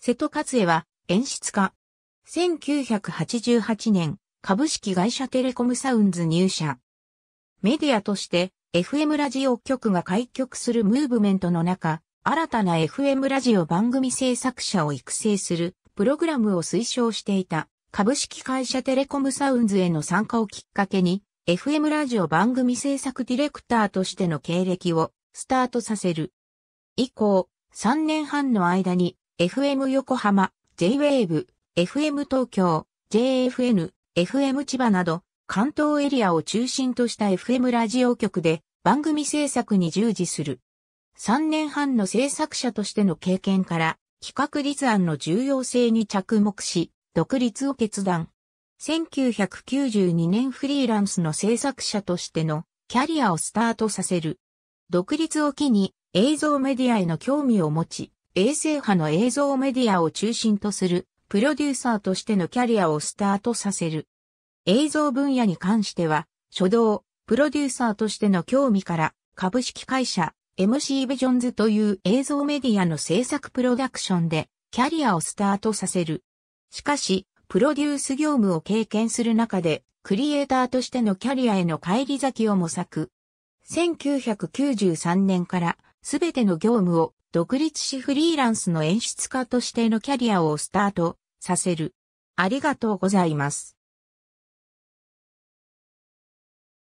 瀬戸勝恵は演出家。1988年、株式会社テレコムサウンズ入社。メディアとして FM ラジオ局が開局するムーブメントの中、新たな FM ラジオ番組制作者を育成するプログラムを推奨していた株式会社テレコムサウンズへの参加をきっかけに FM ラジオ番組制作ディレクターとしての経歴をスタートさせる。以降、3年半の間に FM 横浜、JWAVE、FM 東京、JFN、FM 千葉など、関東エリアを中心とした FM ラジオ局で番組制作に従事する。3年半の制作者としての経験から、企画立案の重要性に着目し、独立を決断。1992年フリーランスの制作者としてのキャリアをスタートさせる。独立を機に映像メディアへの興味を持ち、衛星派の映像メディアを中心とするプロデューサーとしてのキャリアをスタートさせる。映像分野に関しては、初動、プロデューサーとしての興味から株式会社 MC ビジョンズという映像メディアの制作プロダクションでキャリアをスタートさせる。しかし、プロデュース業務を経験する中で、クリエイターとしてのキャリアへの帰り咲きを模索。1993年からすべての業務を独立しフリーランスの演出家としてのキャリアをスタートさせる。ありがとうございます。